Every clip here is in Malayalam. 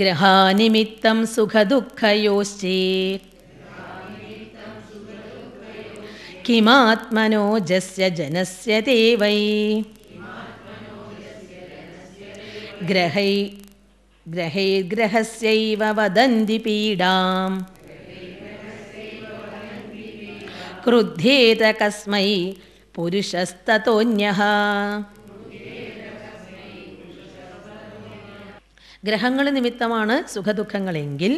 गृहानिमित्तं सुखदुःखयोश्चे किमात्मनो जस्य जनस्य ते वै ग्रहै ग्रहैर्ग्रहस्यैव वदन्ति पीडाम् क्रुद्धेत कस्मै पुरुषस्ततोऽन्यः ഗ്രഹങ്ങൾ നിമിത്തമാണ് സുഖദുഃഖങ്ങളെങ്കിൽ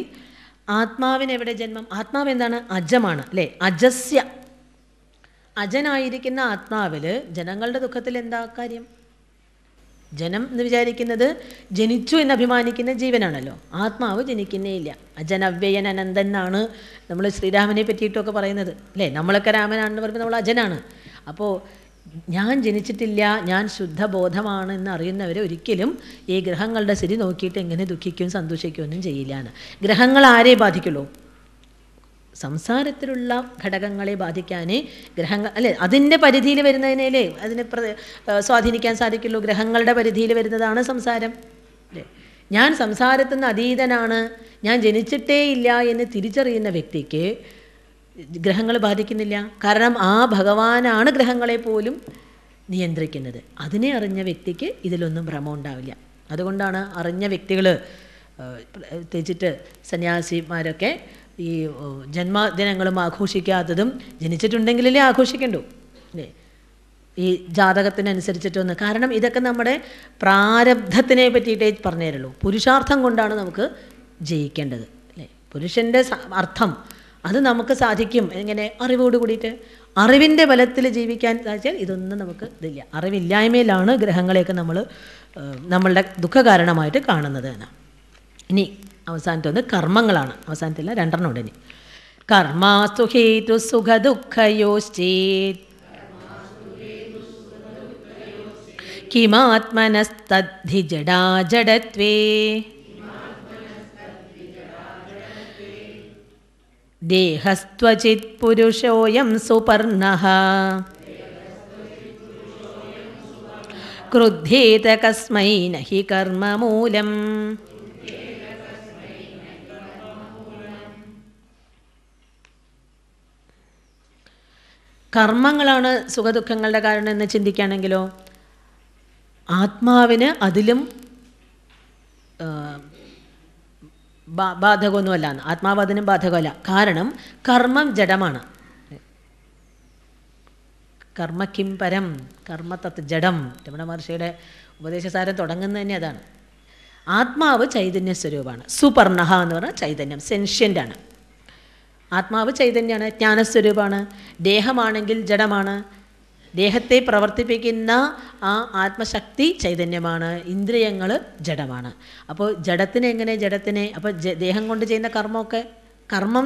ആത്മാവിന് എവിടെ ജന്മം ആത്മാവ് എന്താണ് അജമാണ് അല്ലേ അജസ്യ അജനായിരിക്കുന്ന ആത്മാവിൽ ജനങ്ങളുടെ ദുഃഖത്തിൽ എന്താ കാര്യം ജനം എന്ന് വിചാരിക്കുന്നത് ജനിച്ചു എന്ന് അഭിമാനിക്കുന്ന ജീവനാണല്ലോ ആത്മാവ് ജനിക്കുന്നേ ഇല്ല അജനവ്യയൻ എന്നാണ് നമ്മൾ ശ്രീരാമനെ പറ്റിയിട്ടൊക്കെ പറയുന്നത് അല്ലേ നമ്മളൊക്കെ രാമനാണെന്ന് പറയുമ്പോൾ നമ്മൾ അജനാണ് അപ്പോൾ ഞാൻ ജനിച്ചിട്ടില്ല ഞാൻ ശുദ്ധബോധമാണ് എന്ന് അറിയുന്നവരെ ഒരിക്കലും ഈ ഗ്രഹങ്ങളുടെ സ്ഥിതി നോക്കിയിട്ട് എങ്ങനെ ദുഃഖിക്കും സന്തോഷിക്കുകയും ഒന്നും ചെയ്യില്ല എന്ന് ഗ്രഹങ്ങൾ ആരെ ബാധിക്കുള്ളൂ സംസാരത്തിലുള്ള ഘടകങ്ങളെ ബാധിക്കാനേ ഗ്രഹങ്ങൾ അല്ലേ അതിൻ്റെ പരിധിയിൽ വരുന്നതിനേലേ അതിനെ സ്വാധീനിക്കാൻ സാധിക്കുള്ളൂ ഗ്രഹങ്ങളുടെ പരിധിയിൽ വരുന്നതാണ് സംസാരം അല്ലേ ഞാൻ സംസാരത്തിൽ നിന്ന് അതീതനാണ് ഞാൻ ജനിച്ചിട്ടേ ഇല്ല എന്ന് തിരിച്ചറിയുന്ന വ്യക്തിക്ക് ഗ്രഹങ്ങൾ ബാധിക്കുന്നില്ല കാരണം ആ ഭഗവാനാണ് ഗ്രഹങ്ങളെ പോലും നിയന്ത്രിക്കുന്നത് അതിനെ അറിഞ്ഞ വ്യക്തിക്ക് ഇതിലൊന്നും ഭ്രമം ഉണ്ടാവില്ല അതുകൊണ്ടാണ് അറിഞ്ഞ വ്യക്തികൾ പ്രത്യേകിച്ചിട്ട് സന്യാസിമാരൊക്കെ ഈ ജന്മദിനങ്ങളും ആഘോഷിക്കാത്തതും ജനിച്ചിട്ടുണ്ടെങ്കിലേ ആഘോഷിക്കണ്ടു അല്ലേ ഈ ജാതകത്തിനനുസരിച്ചിട്ടൊന്ന് കാരണം ഇതൊക്കെ നമ്മുടെ പ്രാരബ്ധത്തിനെ പറ്റിയിട്ടേ തരുള്ളൂ പുരുഷാർത്ഥം കൊണ്ടാണ് നമുക്ക് ജയിക്കേണ്ടത് അല്ലേ പുരുഷൻ്റെ അർത്ഥം അത് നമുക്ക് സാധിക്കും എങ്ങനെ അറിവോട് കൂടിയിട്ട് അറിവിൻ്റെ ബലത്തിൽ ജീവിക്കാൻ സാധിച്ചാൽ ഇതൊന്നും നമുക്ക് ഇതില്ല അറിവില്ലായ്മയിലാണ് ഗ്രഹങ്ങളെയൊക്കെ നമ്മൾ നമ്മളുടെ ദുഃഖകാരണമായിട്ട് കാണുന്നത് എന്ന് ഇനി അവസാനത്തെ ഒന്ന് കർമ്മങ്ങളാണ് അവസാനത്തിൽ രണ്ടെണ്ണം ഇനി കർമാസ്തു ഹേതു സുഖ ദുഃഖയോശ്ചേത് കിമാത്മനസ്തദ്ധി ജഡാജഡത്വേ ദേഹസ്ത്വചിത് പുരുഷോയം സുപർണ ക്രുദ്ധേത കസ്മൈ നഹി കർമ്മമൂലം കർമ്മങ്ങളാണ് സുഖദുഃഖങ്ങളുടെ കാരണം എന്ന് ചിന്തിക്കുകയാണെങ്കിലോ ആത്മാവിന് അതിലും ബാധകമൊന്നുമല്ല എന്ന് ബാധകമല്ല കാരണം കർമ്മം ജഡമാണ് കർമ്മ കിം പരം കർമ്മതത്ത് ജഡം രമണ മഹർഷിയുടെ ഉപദേശസാരം തുടങ്ങുന്നത് തന്നെ അതാണ് ആത്മാവ് ചൈതന്യ സ്വരൂപമാണ് സുപർണ എന്ന് പറഞ്ഞാൽ ചൈതന്യം സെൻഷ്യൻ്റ് ആണ് ആത്മാവ് ചൈതന്യമാണ് ജ്ഞാനസ്വരൂപമാണ് ദേഹമാണെങ്കിൽ ജഡമാണ് ദേഹത്തെ പ്രവർത്തിപ്പിക്കുന്ന ആ ആത്മശക്തി ചൈതന്യമാണ് ഇന്ദ്രിയങ്ങൾ ജഡമാണ് അപ്പോൾ ജഡത്തിന് എങ്ങനെ ജഡത്തിനെ അപ്പോൾ ദേഹം കൊണ്ട് ചെയ്യുന്ന കർമ്മമൊക്കെ കർമ്മം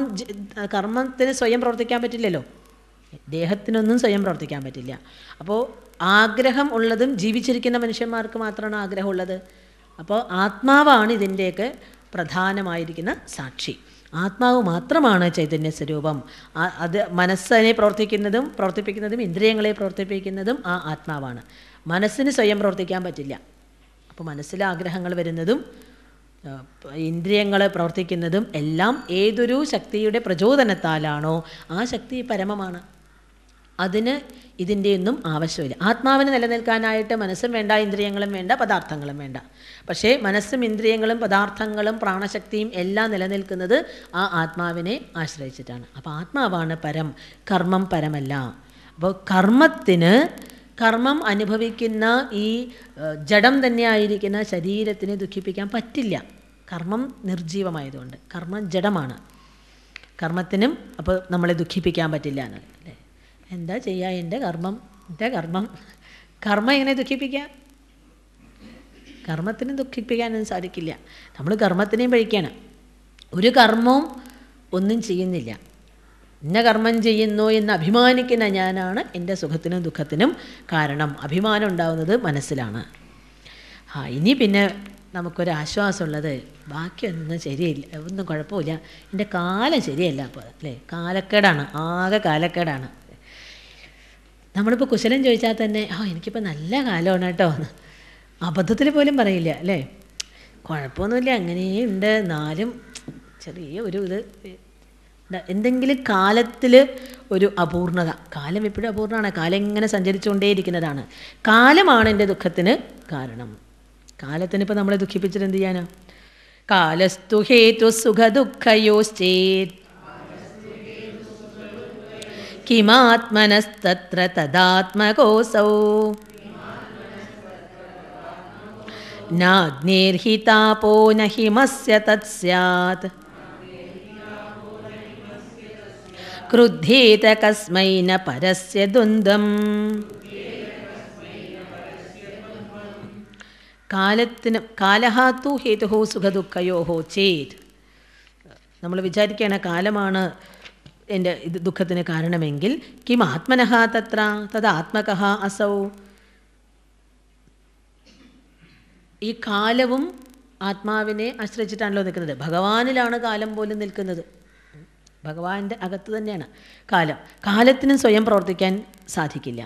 കർമ്മത്തിന് സ്വയം പ്രവർത്തിക്കാൻ പറ്റില്ലല്ലോ ദേഹത്തിനൊന്നും സ്വയം പ്രവർത്തിക്കാൻ പറ്റില്ല അപ്പോൾ ആഗ്രഹം ഉള്ളതും ജീവിച്ചിരിക്കുന്ന മനുഷ്യന്മാർക്ക് മാത്രമാണ് ആഗ്രഹമുള്ളത് അപ്പോൾ ആത്മാവാണ് ഇതിൻ്റെയൊക്കെ പ്രധാനമായിരിക്കുന്ന സാക്ഷി ആത്മാവ് മാത്രമാണ് ചൈതന്യ സ്വരൂപം അത് മനസ്സിനെ പ്രവർത്തിക്കുന്നതും പ്രവർത്തിപ്പിക്കുന്നതും ഇന്ദ്രിയങ്ങളെ പ്രവർത്തിപ്പിക്കുന്നതും ആ ആത്മാവാണ് മനസ്സിന് സ്വയം പ്രവർത്തിക്കാൻ പറ്റില്ല അപ്പോൾ മനസ്സിലെ ആഗ്രഹങ്ങൾ വരുന്നതും ഇന്ദ്രിയങ്ങൾ പ്രവർത്തിക്കുന്നതും എല്ലാം ഏതൊരു ശക്തിയുടെ പ്രചോദനത്താലാണോ ആ ശക്തി പരമമാണ് അതിന് ഇതിൻ്റെയൊന്നും ആവശ്യമില്ല ആത്മാവിന് നിലനിൽക്കാനായിട്ട് മനസ്സും വേണ്ട ഇന്ദ്രിയങ്ങളും വേണ്ട പദാർത്ഥങ്ങളും വേണ്ട പക്ഷേ മനസ്സും ഇന്ദ്രിയങ്ങളും പദാർത്ഥങ്ങളും പ്രാണശക്തിയും എല്ലാം നിലനിൽക്കുന്നത് ആ ആത്മാവിനെ ആശ്രയിച്ചിട്ടാണ് അപ്പോൾ ആത്മാവാണ് പരം കർമ്മം പരമല്ല അപ്പോൾ കർമ്മത്തിന് കർമ്മം അനുഭവിക്കുന്ന ഈ ജഡം തന്നെയായിരിക്കുന്ന ശരീരത്തിനെ ദുഃഖിപ്പിക്കാൻ പറ്റില്ല കർമ്മം നിർജീവമായതുകൊണ്ട് കർമ്മം ജഡമാണ് കർമ്മത്തിനും അപ്പോൾ നമ്മളെ ദുഃഖിപ്പിക്കാൻ പറ്റില്ല എന്നത് അല്ലേ എന്താ ചെയ്യുക എൻ്റെ കർമ്മം എൻ്റെ കർമ്മം കർമ്മം എങ്ങനെ ദുഃഖിപ്പിക്കുക കർമ്മത്തിനെ ദുഃഖിപ്പിക്കാനൊന്നും സാധിക്കില്ല നമ്മൾ കർമ്മത്തിനെയും പഴിക്കുകയാണ് ഒരു കർമ്മവും ഒന്നും ചെയ്യുന്നില്ല ഇന്ന കർമ്മം ചെയ്യുന്നു എന്ന് അഭിമാനിക്കുന്ന ഞാനാണ് എൻ്റെ സുഖത്തിനും ദുഃഖത്തിനും കാരണം അഭിമാനം ഉണ്ടാവുന്നത് മനസ്സിലാണ് ആ ഇനി പിന്നെ നമുക്കൊരാശ്വാസമുള്ളത് ബാക്കിയൊന്നും ശരിയില്ല ഒന്നും കുഴപ്പമില്ല എൻ്റെ കാലം ശരിയല്ല അപ്പോൾ അല്ലേ കാലക്കേടാണ് ആകെ കാലക്കേടാണ് നമ്മളിപ്പോൾ കുശലം ചോദിച്ചാൽ തന്നെ ആ എനിക്കിപ്പോൾ നല്ല കാലമാണ് കേട്ടോ അബദ്ധത്തിൽ പോലും പറയില്ല അല്ലേ കുഴപ്പമൊന്നുമില്ല അങ്ങനെയേ ഉണ്ട് എന്നാലും ചെറിയ ഒരു ഇത് എന്തെങ്കിലും കാലത്തിൽ ഒരു അപൂർണത കാലം എപ്പോഴും അപൂർണമാണ് കാലം ഇങ്ങനെ സഞ്ചരിച്ചുകൊണ്ടേയിരിക്കുന്നതാണ് കാലമാണ് എൻ്റെ ദുഃഖത്തിന് കാരണം കാലത്തിന് ഇപ്പം നമ്മളെ ദുഃഖിപ്പിച്ചിട്ട് എന്ത് ചെയ്യാനാ കാലസ്തു ഹേതു സുഖ ദുഃഖയോ കിമാത്മനസ്തത്ര തദാത്മകോസൗ नाग्नेर्हि तापो न हिमस्य तत्स्यात् क्रुद्धेत कस्मै കാലത്തിന് കാലഹാത്തു ഹേതുഹോ സുഖദുഃഖയോഹോ ചേത് നമ്മൾ വിചാരിക്കുകയാണ് കാലമാണ് എൻ്റെ ഇത് ദുഃഖത്തിന് കാരണമെങ്കിൽ കിം ആത്മനഹ തത്ര തത് ആത്മകഹ അസൗ ഈ കാലവും ആത്മാവിനെ ആശ്രയിച്ചിട്ടാണല്ലോ നിൽക്കുന്നത് ഭഗവാനിലാണ് കാലം പോലും നിൽക്കുന്നത് ഭഗവാന്റെ അകത്ത് തന്നെയാണ് കാലം കാലത്തിനും സ്വയം പ്രവർത്തിക്കാൻ സാധിക്കില്ല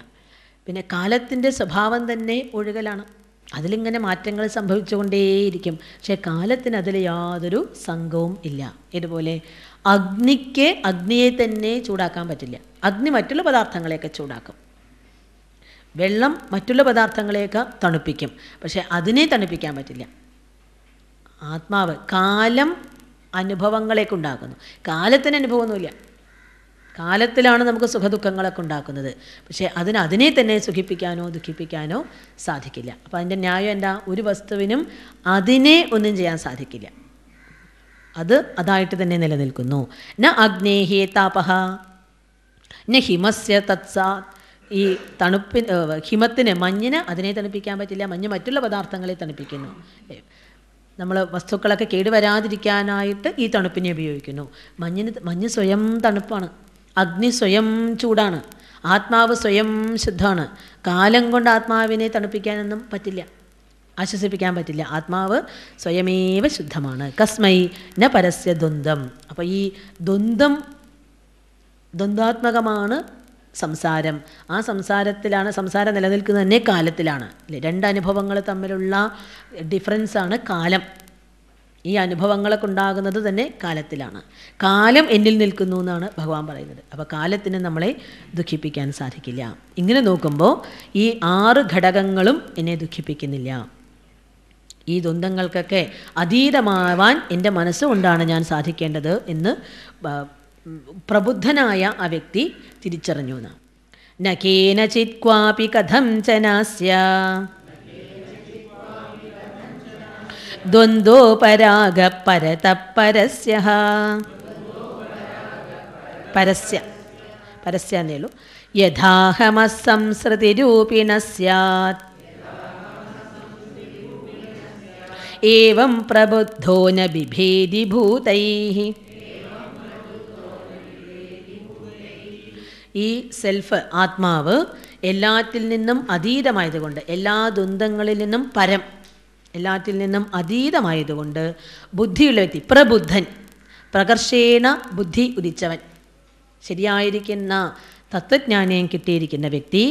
പിന്നെ കാലത്തിൻ്റെ സ്വഭാവം തന്നെ ഒഴുകലാണ് അതിലിങ്ങനെ മാറ്റങ്ങൾ സംഭവിച്ചുകൊണ്ടേയിരിക്കും പക്ഷേ കാലത്തിന് അതിൽ യാതൊരു സംഘവും ഇല്ല ഇതുപോലെ അഗ്നിക്ക് അഗ്നിയെ തന്നെ ചൂടാക്കാൻ പറ്റില്ല അഗ്നി മറ്റുള്ള പദാർത്ഥങ്ങളെയൊക്കെ ചൂടാക്കും വെള്ളം മറ്റുള്ള പദാർത്ഥങ്ങളെയൊക്കെ തണുപ്പിക്കും പക്ഷേ അതിനെ തണുപ്പിക്കാൻ പറ്റില്ല ആത്മാവ് കാലം അനുഭവങ്ങളേക്ക് ഉണ്ടാക്കുന്നു കാലത്തിന് അനുഭവമൊന്നുമില്ല കാലത്തിലാണ് നമുക്ക് സുഖദുഃഖങ്ങളൊക്കെ ഉണ്ടാക്കുന്നത് പക്ഷേ അതിന് അതിനെ തന്നെ സുഖിപ്പിക്കാനോ ദുഃഖിപ്പിക്കാനോ സാധിക്കില്ല അപ്പോൾ അതിൻ്റെ ന്യായം എന്താ ഒരു വസ്തുവിനും അതിനെ ഒന്നും ചെയ്യാൻ സാധിക്കില്ല അത് അതായിട്ട് തന്നെ നിലനിൽക്കുന്നു ന അഗ്നേഹേ താപഹ ന ഹിമസ്യ തത്സാ ഈ തണുപ്പിന് ഹിമത്തിന് മഞ്ഞിന് അതിനെ തണുപ്പിക്കാൻ പറ്റില്ല മഞ്ഞ് മറ്റുള്ള പദാർത്ഥങ്ങളെ തണുപ്പിക്കുന്നു നമ്മൾ വസ്തുക്കളൊക്കെ കേടുവരാതിരിക്കാനായിട്ട് ഈ തണുപ്പിനെ ഉപയോഗിക്കുന്നു മഞ്ഞിന് മഞ്ഞ് സ്വയം തണുപ്പാണ് അഗ്നി സ്വയം ചൂടാണ് ആത്മാവ് സ്വയം ശുദ്ധമാണ് കാലം കൊണ്ട് ആത്മാവിനെ തണുപ്പിക്കാനൊന്നും പറ്റില്ല ആശ്വസിപ്പിക്കാൻ പറ്റില്ല ആത്മാവ് സ്വയമേവ ശുദ്ധമാണ് കസ്മൈ ന പരസ്യ ദ്വന്ദ്വം അപ്പോൾ ഈ ദ്വന്ദ്വം ദ്വന്ദ്വാത്മകമാണ് സംസാരം ആ സംസാരത്തിലാണ് സംസാരം നിലനിൽക്കുന്നത് തന്നെ കാലത്തിലാണ് രണ്ട് അനുഭവങ്ങൾ തമ്മിലുള്ള ഡിഫറൻസാണ് കാലം ഈ അനുഭവങ്ങളൊക്കെ ഉണ്ടാകുന്നത് തന്നെ കാലത്തിലാണ് കാലം എന്നിൽ നിൽക്കുന്നു എന്നാണ് ഭഗവാൻ പറയുന്നത് അപ്പോൾ കാലത്തിന് നമ്മളെ ദുഃഖിപ്പിക്കാൻ സാധിക്കില്ല ഇങ്ങനെ നോക്കുമ്പോൾ ഈ ആറ് ഘടകങ്ങളും എന്നെ ദുഃഖിപ്പിക്കുന്നില്ല ഈ ദ്വന്ദ്ങ്ങൾക്കൊക്കെ അതീതമാവാൻ എൻ്റെ മനസ്സുകൊണ്ടാണ് ഞാൻ സാധിക്കേണ്ടത് എന്ന് പ്രബുദ്ധനായ ആ വ്യക്തി തിരിച്ചറിഞ്ഞു എന്നാണ് നഖേനചിത് ക്വാപി കഥം ചനാസ്യ ദ്വന്ദ്വോപരാഗ പരത പരസ്യ പരസ്യ പരസ്യ എന്നേളൂ യഥാഹമസംസൃതിരൂപിണ സ്യാത് ഏവം പ്രബുദ്ധോ ന ബിഭേദി ഈ സെൽഫ് ആത്മാവ് എല്ലാറ്റിൽ നിന്നും അതീതമായതുകൊണ്ട് എല്ലാ ദുന്ദങ്ങളിൽ നിന്നും പരം എല്ലാറ്റിൽ നിന്നും അതീതമായതുകൊണ്ട് ബുദ്ധിയുള്ള വ്യക്തി പ്രബുദ്ധൻ പ്രകർഷേണ ബുദ്ധി ഉദിച്ചവൻ ശരിയായിരിക്കുന്ന തത്വജ്ഞാനം കിട്ടിയിരിക്കുന്ന വ്യക്തി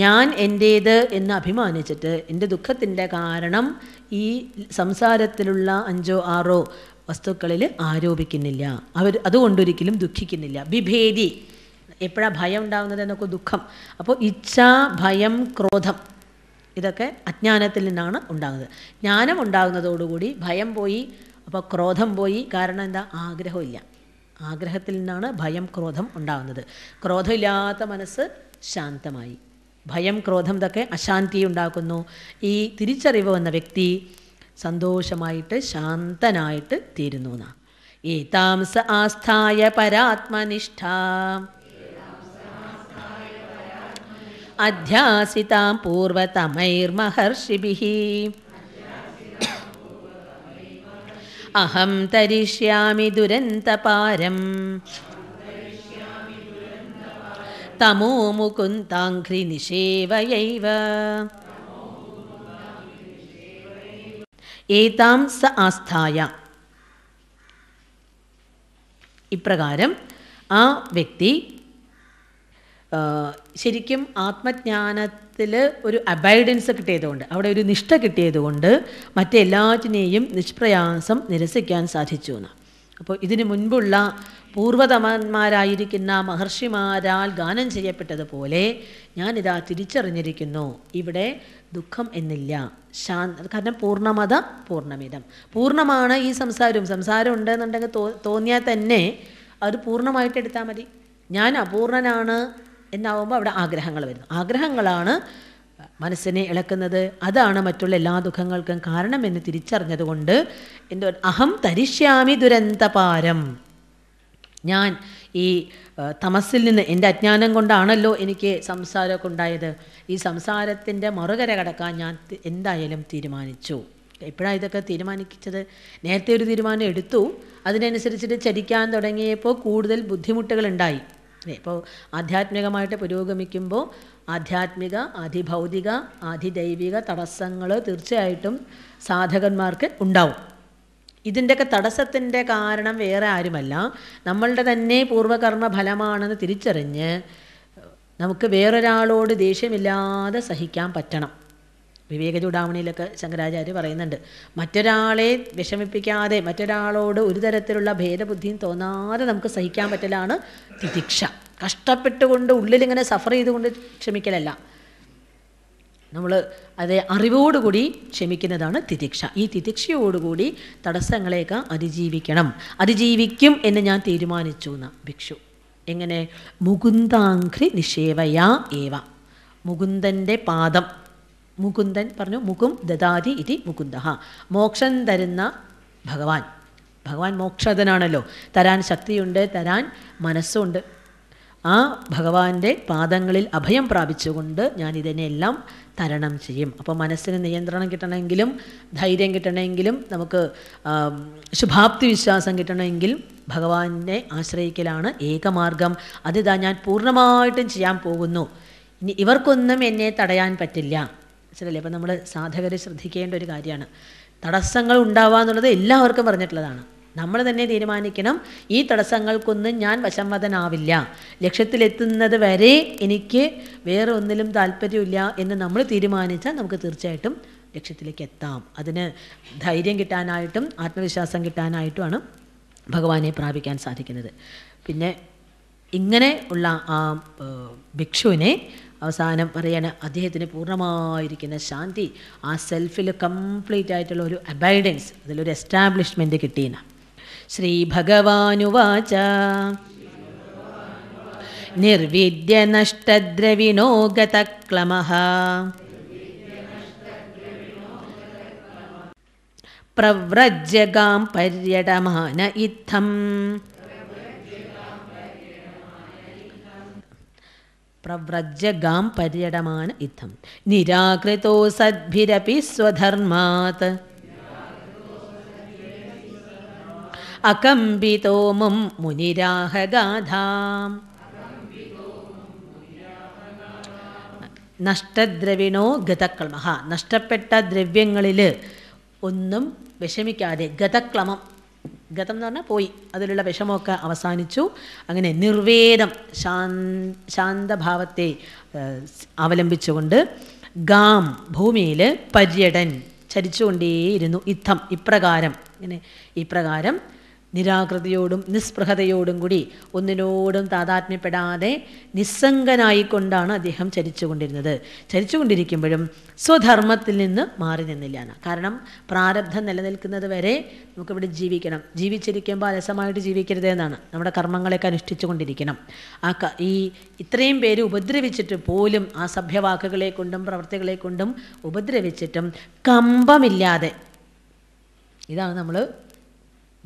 ഞാൻ എൻ്റേത് എന്ന് അഭിമാനിച്ചിട്ട് എൻ്റെ ദുഃഖത്തിൻ്റെ കാരണം ഈ സംസാരത്തിലുള്ള അഞ്ചോ ആറോ വസ്തുക്കളിൽ ആരോപിക്കുന്നില്ല അവർ അതുകൊണ്ടൊരിക്കലും ദുഃഖിക്കുന്നില്ല ബിഭേദി എപ്പോഴാണ് ഭയം ഉണ്ടാകുന്നത് എന്നൊക്കെ ദുഃഖം അപ്പോൾ ഇച്ഛ ഭയം ക്രോധം ഇതൊക്കെ അജ്ഞാനത്തിൽ നിന്നാണ് ഉണ്ടാകുന്നത് ജ്ഞാനം ഉണ്ടാകുന്നതോടുകൂടി ഭയം പോയി അപ്പോൾ ക്രോധം പോയി കാരണം എന്താ ആഗ്രഹമില്ല ആഗ്രഹത്തിൽ നിന്നാണ് ഭയം ക്രോധം ഉണ്ടാകുന്നത് ക്രോധമില്ലാത്ത മനസ്സ് ശാന്തമായി ഭയം ക്രോധം ഇതൊക്കെ അശാന്തി ഉണ്ടാക്കുന്നു ഈ തിരിച്ചറിവ് വന്ന വ്യക്തി സന്തോഷമായിട്ട് ശാന്തനായിട്ട് തീരുന്നു എന്നാണ് ഏതാംസ ആസ്ഥായ പരാത്മനിഷ്ഠ अध्यासितां पूर्वतमैर्महर्षिभिः अहं तरिष्यामि दुरन्तपारम् तमो मुकुन्ताङ्घ्रिनिषेवयैव एतां स आस्थाय इप्रकारम् आ व्यक्ति ശരിക്കും ആത്മജ്ഞാനത്തിൽ ഒരു അബൈഡൻസ് കിട്ടിയതുകൊണ്ട് അവിടെ ഒരു നിഷ്ഠ കിട്ടിയതുകൊണ്ട് മറ്റെല്ലാറ്റിനെയും നിഷ്പ്രയാസം നിരസിക്കാൻ സാധിച്ചു എന്ന് അപ്പോൾ ഇതിനു മുൻപുള്ള പൂർവതമന്മാരായിരിക്കുന്ന മഹർഷിമാരാൽ ഗാനം ചെയ്യപ്പെട്ടതുപോലെ ഞാനിതാ തിരിച്ചറിഞ്ഞിരിക്കുന്നു ഇവിടെ ദുഃഖം എന്നില്ല ശാന്ത കാരണം പൂർണ്ണമത പൂർണ്ണമിതം പൂർണ്ണമാണ് ഈ സംസാരവും സംസാരം ഉണ്ടെന്നുണ്ടെങ്കിൽ തോന്നിയാൽ തന്നെ അത് പൂർണ്ണമായിട്ട് എടുത്താൽ മതി ഞാൻ അപൂർണനാണ് എന്നാവുമ്പോൾ അവിടെ ആഗ്രഹങ്ങൾ വരുന്നു ആഗ്രഹങ്ങളാണ് മനസ്സിനെ ഇളക്കുന്നത് അതാണ് മറ്റുള്ള എല്ലാ ദുഃഖങ്ങൾക്കും കാരണമെന്ന് തിരിച്ചറിഞ്ഞതുകൊണ്ട് എന്തോ അഹം തരിശ്യാമി ദുരന്തപാരം ഞാൻ ഈ തമസിൽ നിന്ന് എൻ്റെ അജ്ഞാനം കൊണ്ടാണല്ലോ എനിക്ക് സംസാരമൊക്കെ ഉണ്ടായത് ഈ സംസാരത്തിൻ്റെ മറുകര കടക്കാൻ ഞാൻ എന്തായാലും തീരുമാനിച്ചു എപ്പോഴാണ് ഇതൊക്കെ തീരുമാനിച്ചത് നേരത്തെ ഒരു തീരുമാനം എടുത്തു അതിനനുസരിച്ചിട്ട് ചരിക്കാൻ തുടങ്ങിയപ്പോൾ കൂടുതൽ ബുദ്ധിമുട്ടുകൾ ഉണ്ടായി അല്ലേ ഇപ്പോൾ ആധ്യാത്മികമായിട്ട് പുരോഗമിക്കുമ്പോൾ ആധ്യാത്മിക അതിഭൗതിക അതിദൈവിക തടസ്സങ്ങൾ തീർച്ചയായിട്ടും സാധകന്മാർക്ക് ഉണ്ടാവും ഇതിൻ്റെയൊക്കെ തടസ്സത്തിൻ്റെ കാരണം വേറെ ആരുമല്ല നമ്മളുടെ തന്നെ പൂർവ്വകർമ്മ ഫലമാണെന്ന് തിരിച്ചറിഞ്ഞ് നമുക്ക് വേറൊരാളോട് ദേഷ്യമില്ലാതെ സഹിക്കാൻ പറ്റണം വിവേക ചൂടാമണിയിലൊക്കെ ശങ്കരാചാര്യ പറയുന്നുണ്ട് മറ്റൊരാളെ വിഷമിപ്പിക്കാതെ മറ്റൊരാളോട് ഒരു തരത്തിലുള്ള ഭേദബുദ്ധിയും തോന്നാതെ നമുക്ക് സഹിക്കാൻ പറ്റലാണ് തിതിക്ഷ കഷ്ടപ്പെട്ടുകൊണ്ട് ഉള്ളിലിങ്ങനെ സഫർ ചെയ്തുകൊണ്ട് ക്ഷമിക്കലല്ല നമ്മൾ അത് അറിവോടുകൂടി ക്ഷമിക്കുന്നതാണ് തിതിക്ഷ ഈ തിതിക്ഷയോടുകൂടി തടസ്സങ്ങളെയൊക്കെ അതിജീവിക്കണം അതിജീവിക്കും എന്ന് ഞാൻ തീരുമാനിച്ചു എന്ന ഭിക്ഷു എങ്ങനെ മുകുന്ദാഘ്രി നിഷേവയാ ഏവ മുകുന്ദൻ്റെ പാദം മുകുന്ദൻ പറഞ്ഞു മുകും ദദാതി ഇതി മുകുന്ദ മോക്ഷം തരുന്ന ഭഗവാൻ ഭഗവാൻ മോക്ഷതനാണല്ലോ തരാൻ ശക്തിയുണ്ട് തരാൻ മനസ്സുണ്ട് ആ ഭഗവാന്റെ പാദങ്ങളിൽ അഭയം പ്രാപിച്ചുകൊണ്ട് ഞാൻ ഇതിനെല്ലാം തരണം ചെയ്യും അപ്പോൾ മനസ്സിന് നിയന്ത്രണം കിട്ടണമെങ്കിലും ധൈര്യം കിട്ടണമെങ്കിലും നമുക്ക് ശുഭാപ്തി വിശ്വാസം കിട്ടണമെങ്കിൽ ഭഗവാനെ ആശ്രയിക്കലാണ് ഏകമാർഗം അതിതാ ഞാൻ പൂർണ്ണമായിട്ടും ചെയ്യാൻ പോകുന്നു ഇനി ഇവർക്കൊന്നും എന്നെ തടയാൻ പറ്റില്ല മനസ്സിലല്ലേ അപ്പം നമ്മൾ സാധകർ ശ്രദ്ധിക്കേണ്ട ഒരു കാര്യമാണ് തടസ്സങ്ങൾ ഉണ്ടാവുക എന്നുള്ളത് എല്ലാവർക്കും പറഞ്ഞിട്ടുള്ളതാണ് നമ്മൾ തന്നെ തീരുമാനിക്കണം ഈ തടസ്സങ്ങൾക്കൊന്നും ഞാൻ വശംവദനാവില്ല ലക്ഷ്യത്തിലെത്തുന്നത് വരെ എനിക്ക് വേറെ ഒന്നിലും താല്പര്യമില്ല എന്ന് നമ്മൾ തീരുമാനിച്ചാൽ നമുക്ക് തീർച്ചയായിട്ടും ലക്ഷ്യത്തിലേക്ക് എത്താം അതിന് ധൈര്യം കിട്ടാനായിട്ടും ആത്മവിശ്വാസം കിട്ടാനായിട്ടുമാണ് ഭഗവാനെ പ്രാപിക്കാൻ സാധിക്കുന്നത് പിന്നെ ഇങ്ങനെ ഉള്ള ആ ഭിക്ഷുവിനെ അവസാനം പറയാണ് അദ്ദേഹത്തിന് പൂർണ്ണമായിരിക്കുന്ന ശാന്തി ആ സെൽഫിൽ കംപ്ലീറ്റ് ആയിട്ടുള്ള ഒരു അബൈഡൻസ് അതിലൊരു എസ്റ്റാബ്ലിഷ്മെൻ്റ് കിട്ടിയ ശ്രീ ഭഗവാനുവാച നിർവിദ്യ നഷ്ടദ്രവിനോഗതക്ലമഹ പ്രവ്രജ്യകാം പര്യടമാന ഇത്തം പ്രവ്രജഗാം പര്യടമാന ഇത്തം നിരാകൃതോ സദ്ഭിരപി സ്വധർമാത് അകമ്പിതോ മും മുനിരാഹഗാധാം നഷ്ടദ്രവിണോ ഗതക്ലമ നഷ്ടപ്പെട്ട ദ്രവ്യങ്ങളിൽ ഒന്നും വിഷമിക്കാതെ ഗതക്ലമം ഗതം എന്ന് പറഞ്ഞാൽ പോയി അതിലുള്ള വിഷമമൊക്കെ അവസാനിച്ചു അങ്ങനെ നിർവേദം ശാന്തഭാവത്തെ അവലംബിച്ചുകൊണ്ട് ഗാം ഭൂമിയിൽ പര്യടൻ ചരിച്ചുകൊണ്ടേയിരുന്നു യുദ്ധം ഇപ്രകാരം ഇങ്ങനെ ഇപ്രകാരം നിരാകൃതിയോടും നിസ്പൃഹതയോടും കൂടി ഒന്നിനോടും താതാത്മ്യപ്പെടാതെ നിസ്സംഗനായിക്കൊണ്ടാണ് അദ്ദേഹം ചരിച്ചുകൊണ്ടിരുന്നത് ചരിച്ചുകൊണ്ടിരിക്കുമ്പോഴും സ്വധർമ്മത്തിൽ നിന്ന് മാറി നിന്നില്ല കാരണം പ്രാരബ്ധം നിലനിൽക്കുന്നത് വരെ നമുക്കിവിടെ ജീവിക്കണം ജീവിച്ചിരിക്കുമ്പോൾ അലസമായിട്ട് ജീവിക്കരുത് എന്നാണ് നമ്മുടെ കർമ്മങ്ങളെയൊക്കെ അനുഷ്ഠിച്ചു കൊണ്ടിരിക്കണം ആ ഈ ഇത്രയും പേര് ഉപദ്രവിച്ചിട്ട് പോലും ആ സഭ്യവാക്കുകളെ കൊണ്ടും പ്രവൃത്തികളെ കൊണ്ടും ഉപദ്രവിച്ചിട്ടും കമ്പമില്ലാതെ ഇതാണ് നമ്മൾ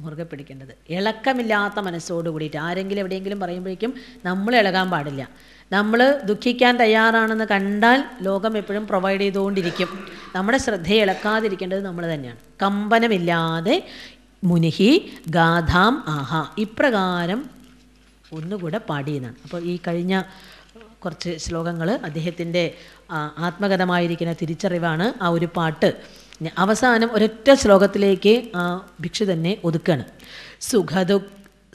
മുറുകെ പിടിക്കേണ്ടത് ഇളക്കമില്ലാത്ത മനസ്സോട് കൂടിയിട്ട് ആരെങ്കിലും എവിടെയെങ്കിലും പറയുമ്പോഴേക്കും നമ്മൾ ഇളകാൻ പാടില്ല നമ്മൾ ദുഃഖിക്കാൻ തയ്യാറാണെന്ന് കണ്ടാൽ ലോകം എപ്പോഴും പ്രൊവൈഡ് ചെയ്തുകൊണ്ടിരിക്കും നമ്മുടെ ശ്രദ്ധയെ ഇളക്കാതിരിക്കേണ്ടത് നമ്മൾ തന്നെയാണ് കമ്പനമില്ലാതെ മുനിഹി ഗാഥാം ആഹ ഇപ്രകാരം ഒന്നുകൂടെ പാടിയതാണ് അപ്പോൾ ഈ കഴിഞ്ഞ കുറച്ച് ശ്ലോകങ്ങൾ അദ്ദേഹത്തിൻ്റെ ആത്മകഥമായിരിക്കുന്ന തിരിച്ചറിവാണ് ആ ഒരു പാട്ട് അവസാനം ഒരൊറ്റ ശ്ലോകത്തിലേക്ക് ആ ഭിക്ഷു തന്നെ ഒതുക്കണം സുഖദു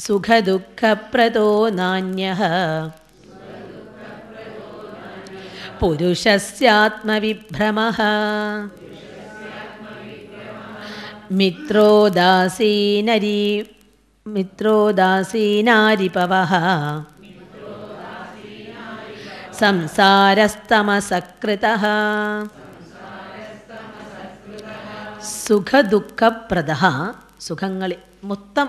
സുഖദുഃഖപ്രദോ നാന്യ പുരുഷസ്യാത്മവിഭ്രമ മിത്രോദാസീനരീ മിത്രോദാസീനാരിപവ സംസാരസ്തമസകൃതഃ സുഖദുഃഖപ്രദ സുഖങ്ങളെ മൊത്തം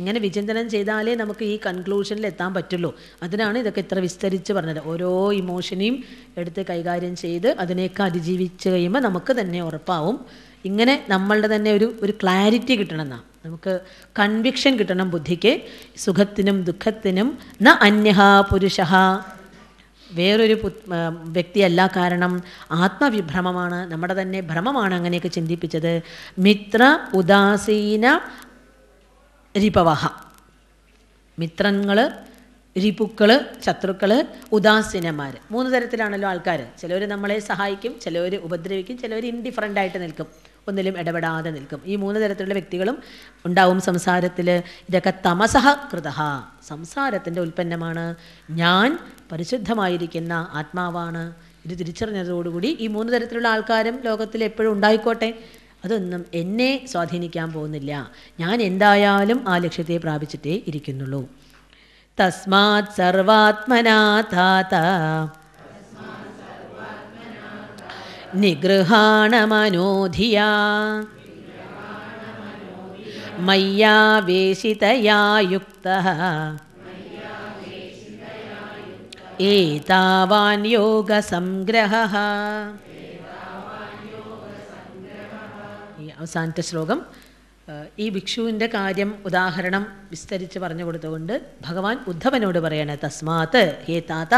ഇങ്ങനെ വിചിന്തനം ചെയ്താലേ നമുക്ക് ഈ കൺക്ലൂഷനിൽ എത്താൻ പറ്റുള്ളൂ അതിനാണ് ഇതൊക്കെ ഇത്ര വിസ്തരിച്ച് പറഞ്ഞത് ഓരോ ഇമോഷനെയും എടുത്ത് കൈകാര്യം ചെയ്ത് അതിനെയൊക്കെ അതിജീവിച്ച് കഴിയുമ്പോൾ നമുക്ക് തന്നെ ഉറപ്പാവും ഇങ്ങനെ നമ്മളുടെ തന്നെ ഒരു ഒരു ക്ലാരിറ്റി കിട്ടണമെന്നാണ് നമുക്ക് കൺവിക്ഷൻ കിട്ടണം ബുദ്ധിക്ക് സുഖത്തിനും ദുഃഖത്തിനും ന അന്യഹ പുരുഷ വേറൊരു വ്യക്തിയല്ല കാരണം ആത്മവിഭ്രമമാണ് നമ്മുടെ തന്നെ ഭ്രമമാണ് അങ്ങനെയൊക്കെ ചിന്തിപ്പിച്ചത് മിത്ര ഉദാസീന രിപവഹ മിത്രങ്ങൾ രിപുക്കൾ ശത്രുക്കൾ ഉദാസീനന്മാർ മൂന്ന് തരത്തിലാണല്ലോ ആൾക്കാർ ചിലർ നമ്മളെ സഹായിക്കും ചിലർ ഉപദ്രവിക്കും ചിലവർ ഇൻഡിഫറൻ്റ് ആയിട്ട് നിൽക്കും ഒന്നിലും ഇടപെടാതെ നിൽക്കും ഈ മൂന്ന് തരത്തിലുള്ള വ്യക്തികളും ഉണ്ടാവും സംസാരത്തിൽ ഇതൊക്കെ തമസഹ കൃത സംസാരത്തിൻ്റെ ഉൽപ്പന്നമാണ് ഞാൻ പരിശുദ്ധമായിരിക്കുന്ന ആത്മാവാണ് ഇത് തിരിച്ചറിഞ്ഞതോടുകൂടി ഈ മൂന്ന് തരത്തിലുള്ള ആൾക്കാരും ലോകത്തിൽ എപ്പോഴും ഉണ്ടായിക്കോട്ടെ അതൊന്നും എന്നെ സ്വാധീനിക്കാൻ പോകുന്നില്ല ഞാൻ എന്തായാലും ആ ലക്ഷ്യത്തെ പ്രാപിച്ചിട്ടേ ഇരിക്കുന്നുള്ളൂ तस्मात् सर्वात्मना तात मय्या वेशितया युक्तः एतावान् योगसङ्ग्रहः अवसान्तश्लोकम् ഈ ഭിക്ഷുവിൻ്റെ കാര്യം ഉദാഹരണം വിസ്തരിച്ച് പറഞ്ഞു കൊടുത്തുകൊണ്ട് ഭഗവാൻ ഉദ്ധവനോട് പറയാണ് തസ്മാത്ത് ഹേ താത്ത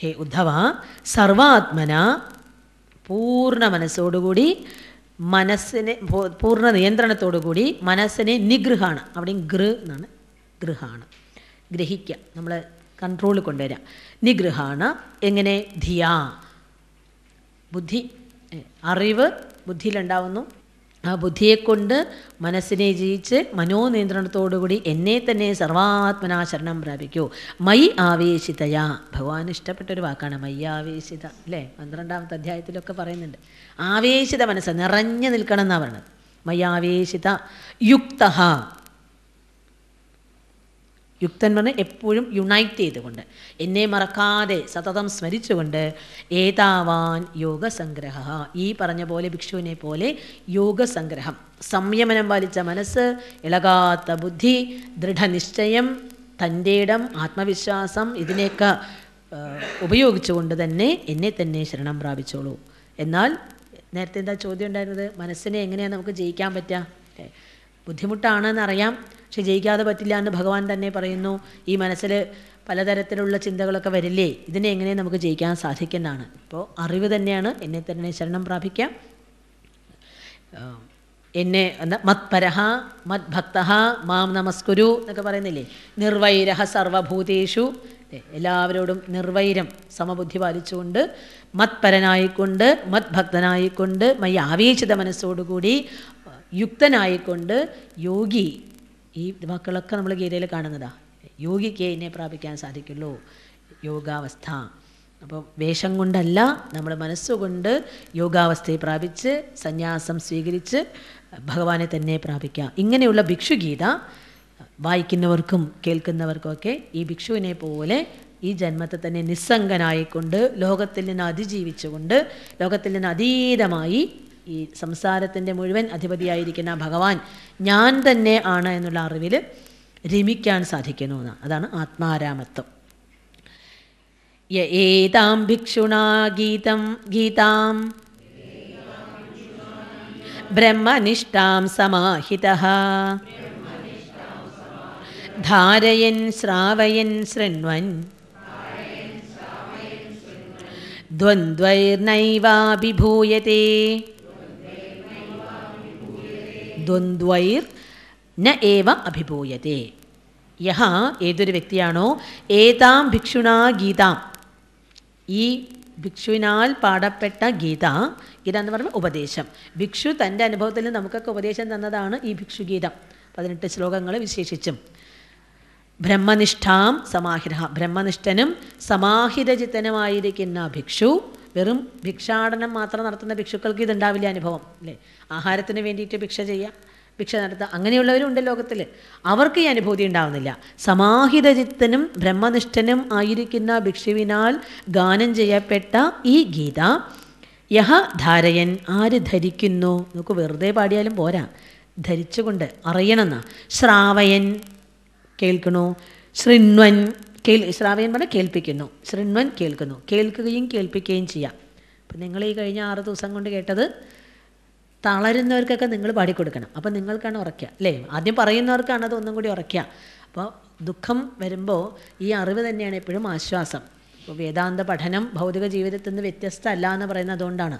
ഹേ ഉദ്ധവ സർവാത്മന പൂർണ്ണ മനസ്സോടുകൂടി മനസ്സിനെ പൂർണ്ണ നിയന്ത്രണത്തോടുകൂടി മനസ്സിനെ നിഗൃഹാണ് അവിടെയും ഗൃ എന്നാണ് ഗൃഹാണ് ഗ്രഹിക്കുക നമ്മൾ കൺട്രോൾ കൊണ്ടുവരാം നിഗൃഹാണ് എങ്ങനെ ധിയ ബുദ്ധി അറിവ് ബുദ്ധിയിലുണ്ടാവുന്നു ആ ബുദ്ധിയെക്കൊണ്ട് മനസ്സിനെ ജയിച്ച് മനോനിയന്ത്രണത്തോടുകൂടി എന്നെ തന്നെ സർവാത്മനാ ശരണം പ്രാപിക്കൂ മൈ ആവേശിതയാ ഭഗവാൻ ഇഷ്ടപ്പെട്ട ഒരു വാക്കാണ് മൈ ആവേശിത അല്ലേ പന്ത്രണ്ടാമത്തെ അധ്യായത്തിലൊക്കെ പറയുന്നുണ്ട് ആവേശിത മനസ്സ് നിറഞ്ഞു നിൽക്കണം എന്നാണ് പറയുന്നത് മൈ ആവേശിത യുക്ത യുക്തൻ എന്ന് പറഞ്ഞാൽ എപ്പോഴും യുണൈറ്റ് ചെയ്തുകൊണ്ട് എന്നെ മറക്കാതെ സതതം സ്മരിച്ചുകൊണ്ട് ഏതാവാൻ യോഗസംഗ്രഹ ഈ പറഞ്ഞ പോലെ ഭിക്ഷുവിനെ പോലെ യോഗസംഗ്രഹം സംയമനം പാലിച്ച മനസ്സ് ഇളകാത്ത ബുദ്ധി ദൃഢനിശ്ചയം തൻ്റെ ഇടം ആത്മവിശ്വാസം ഇതിനെയൊക്കെ ഉപയോഗിച്ചുകൊണ്ട് തന്നെ എന്നെ തന്നെ ശരണം പ്രാപിച്ചോളൂ എന്നാൽ നേരത്തെ എന്താ ചോദ്യം ഉണ്ടായിരുന്നത് മനസ്സിനെ എങ്ങനെയാണ് നമുക്ക് ജയിക്കാൻ പറ്റുക ബുദ്ധിമുട്ടാണെന്നറിയാം പക്ഷെ ജയിക്കാതെ പറ്റില്ല എന്ന് ഭഗവാൻ തന്നെ പറയുന്നു ഈ മനസ്സിൽ പലതരത്തിലുള്ള ചിന്തകളൊക്കെ വരില്ലേ ഇതിനെ എങ്ങനെ നമുക്ക് ജയിക്കാൻ സാധിക്കുന്നതാണ് ഇപ്പോൾ അറിവ് തന്നെയാണ് എന്നെ തന്നെ ശരണം പ്രാപിക്കാം എന്നെ എന്താ മത്പരഹ മത്ഭക്ത മാം നമസ്കുരു എന്നൊക്കെ പറയുന്നില്ലേ നിർവൈരഹ സർവഭൂതേഷു എല്ലാവരോടും നിർവൈരം സമബുദ്ധി പാലിച്ചുകൊണ്ട് മത്പരനായിക്കൊണ്ട് മത്ഭക്തനായിക്കൊണ്ട് മൈ ആവേശിത മനസ്സോടുകൂടി യുക്തനായിക്കൊണ്ട് യോഗി ഈ മക്കളൊക്കെ നമ്മൾ ഗീതയിൽ കാണുന്നതാ യോഗിക്ക് എന്നെ പ്രാപിക്കാൻ സാധിക്കുള്ളൂ യോഗാവസ്ഥ അപ്പോൾ വേഷം കൊണ്ടല്ല നമ്മൾ മനസ്സുകൊണ്ട് യോഗാവസ്ഥയെ പ്രാപിച്ച് സന്യാസം സ്വീകരിച്ച് ഭഗവാനെ തന്നെ പ്രാപിക്കാം ഇങ്ങനെയുള്ള ഭിക്ഷുഗീത വായിക്കുന്നവർക്കും കേൾക്കുന്നവർക്കുമൊക്കെ ഈ ഭിക്ഷുവിനെ പോലെ ഈ ജന്മത്തെ തന്നെ നിസ്സംഗനായിക്കൊണ്ട് ലോകത്തിൽ നിന്ന് അതിജീവിച്ചുകൊണ്ട് ലോകത്തിൽ നിന്ന് അതീതമായി ഈ സംസാരത്തിൻ്റെ മുഴുവൻ അധിപതിയായിരിക്കുന്ന ഭഗവാൻ ഞാൻ തന്നെ ആണ് എന്നുള്ള അറിവിൽ രമിക്കാൻ സാധിക്കുന്നു എന്നാണ് അതാണ് ആത്മാരാമത്വം ഏതാം ഭിക്ഷുണാ ഗീതം ഗീതാം ബ്രഹ്മനിഷ്ഠാം സമാഹിത ധാരയൻ ശ്രാവയൻ ശൃണ്വൻ द्वन्द्वैर्नैवाभिभूयते ദ്വന്ദ്വൈർ ന ഏവ അഭിഭൂയത്തെ യഹ ഏതൊരു വ്യക്തിയാണോ ഏതാം ഭിക്ഷുണാ ഗീതാം ഈ ഭിക്ഷുവിനാൽ പാടപ്പെട്ട ഗീത ഗീത എന്ന് പറയുമ്പോൾ ഉപദേശം ഭിക്ഷു തൻ്റെ അനുഭവത്തിൽ നമുക്കൊക്കെ ഉപദേശം തന്നതാണ് ഈ ഭിക്ഷുഗീതം പതിനെട്ട് ശ്ലോകങ്ങൾ വിശേഷിച്ചും ബ്രഹ്മനിഷ്ഠാം സമാഹിര ബ്രഹ്മനിഷ്ഠനും സമാഹിതചിത്തനുമായിരിക്കുന്ന ഭിക്ഷു വെറും ഭിക്ഷാടനം മാത്രം നടത്തുന്ന ഭിക്ഷുക്കൾക്ക് ഇതുണ്ടാവില്ല അനുഭവം അല്ലേ ആഹാരത്തിന് വേണ്ടിയിട്ട് ഭിക്ഷ ചെയ്യാം ഭിക്ഷ നടത്തുക അങ്ങനെയുള്ളവരുണ്ട് ലോകത്തിൽ അവർക്ക് ഈ അനുഭൂതി ഉണ്ടാവുന്നില്ല സമാഹിതചിത്തനും ബ്രഹ്മനിഷ്ഠനും ആയിരിക്കുന്ന ഭിക്ഷുവിനാൽ ഗാനം ചെയ്യപ്പെട്ട ഈ ഗീത യഹ ധാരയൻ ആര് ധരിക്കുന്നു നമുക്ക് വെറുതെ പാടിയാലും പോരാ ധരിച്ചുകൊണ്ട് അറിയണമെന്നാ ശ്രാവയൻ കേൾക്കണോ ശൃണ്വൻ കേൾ ശ്രാവയൻ പറഞ്ഞാൽ കേൾപ്പിക്കുന്നു ശൃണ്വൻ കേൾക്കുന്നു കേൾക്കുകയും കേൾപ്പിക്കുകയും ചെയ്യാം അപ്പം നിങ്ങൾ ഈ കഴിഞ്ഞ ആറ് ദിവസം കൊണ്ട് കേട്ടത് തളരുന്നവർക്കൊക്കെ നിങ്ങൾ പാടിക്കൊടുക്കണം അപ്പം നിങ്ങൾക്കാണ് ഉറക്കുക അല്ലേ ആദ്യം പറയുന്നവർക്കാണ് അത് ഒന്നും കൂടി ഉറക്കുക അപ്പോൾ ദുഃഖം വരുമ്പോൾ ഈ അറിവ് തന്നെയാണ് എപ്പോഴും ആശ്വാസം ഇപ്പോൾ വേദാന്ത പഠനം ഭൗതിക ജീവിതത്തിൽ നിന്ന് വ്യത്യസ്തമല്ല എന്ന് പറയുന്നത് അതുകൊണ്ടാണ്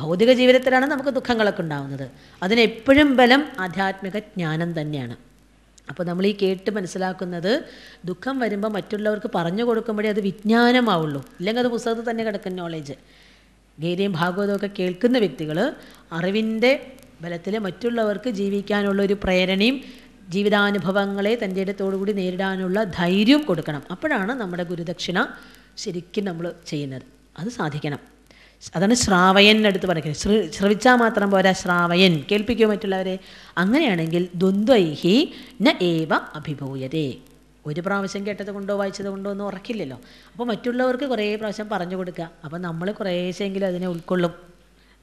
ഭൗതിക ജീവിതത്തിലാണ് നമുക്ക് ദുഃഖങ്ങളൊക്കെ ഉണ്ടാകുന്നത് അതിനെപ്പോഴും ബലം ആധ്യാത്മിക ജ്ഞാനം തന്നെയാണ് അപ്പോൾ നമ്മൾ ഈ കേട്ട് മനസ്സിലാക്കുന്നത് ദുഃഖം വരുമ്പോൾ മറ്റുള്ളവർക്ക് പറഞ്ഞു കൊടുക്കുമ്പോഴേ അത് വിജ്ഞാനമാവുള്ളൂ ഇല്ലെങ്കിൽ അത് പുസ്തകത്തിൽ തന്നെ കിടക്കുന്ന നോളേജ് ഗീതയും ഭാഗവതമൊക്കെ കേൾക്കുന്ന വ്യക്തികൾ അറിവിൻ്റെ ബലത്തിൽ മറ്റുള്ളവർക്ക് ജീവിക്കാനുള്ള ഒരു പ്രേരണയും ജീവിതാനുഭവങ്ങളെ തൻ്റെ ഇടത്തോടുകൂടി നേരിടാനുള്ള ധൈര്യവും കൊടുക്കണം അപ്പോഴാണ് നമ്മുടെ ഗുരുദക്ഷിണ ശരിക്കും നമ്മൾ ചെയ്യുന്നത് അത് സാധിക്കണം അതാണ് ശ്രാവയൻ എടുത്ത് പറയുന്നത് ശ്ര ശ്രവിച്ചാൽ മാത്രം പോരാ ശ്രാവയൻ കേൾപ്പിക്കുക മറ്റുള്ളവരെ അങ്ങനെയാണെങ്കിൽ ദ്വന്ദ്വൈഹി ന ഏവ അഭിഭൂയതേ ഒരു പ്രാവശ്യം കേട്ടത് കൊണ്ടോ വായിച്ചത് കൊണ്ടോ ഒന്നും ഉറക്കില്ലല്ലോ അപ്പോൾ മറ്റുള്ളവർക്ക് കുറേ പ്രാവശ്യം പറഞ്ഞു കൊടുക്കുക അപ്പോൾ നമ്മൾ കുറേശ്ശെങ്കിലും അതിനെ ഉൾക്കൊള്ളും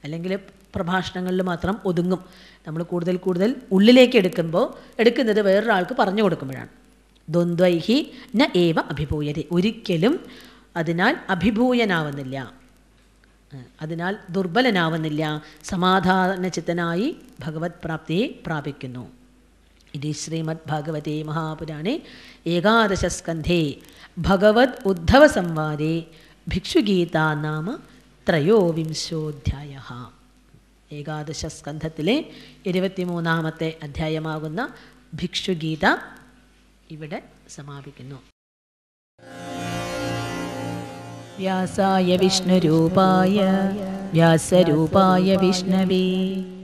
അല്ലെങ്കിൽ പ്രഭാഷണങ്ങളിൽ മാത്രം ഒതുങ്ങും നമ്മൾ കൂടുതൽ കൂടുതൽ ഉള്ളിലേക്ക് എടുക്കുമ്പോൾ എടുക്കുന്നത് വേറൊരാൾക്ക് പറഞ്ഞു കൊടുക്കുമ്പോഴാണ് ദ്വന്ദ്വൈഹി ന ഏവ അഭിഭൂയതേ ഒരിക്കലും അതിനാൽ അഭിഭൂയനാവുന്നില്ല അതിനാൽ ദുർബലനാവുന്നില്ല സമാധാന ചിത്തനായി ഭഗവത് പ്രാപ്തി പ്രാപിക്കുന്നു ഇതി ശ്രീമദ് ഭാഗവതേ മഹാപുരാണേ ഏകാദശസ്കന്ധേ ഭഗവത് ഉദ്ധവ സംവാദേ ഭിക്ഷുഗീത നാമ ത്രയോവിംശോധ്യായ ഏകാദശസ്കന്ധത്തിലെ ഇരുപത്തിമൂന്നാമത്തെ അധ്യായമാകുന്ന ഭിക്ഷുഗീത ഇവിടെ സമാപിക്കുന്നു व्यासाय विष्णुरूपाय व्यासरूपाय विष्णवे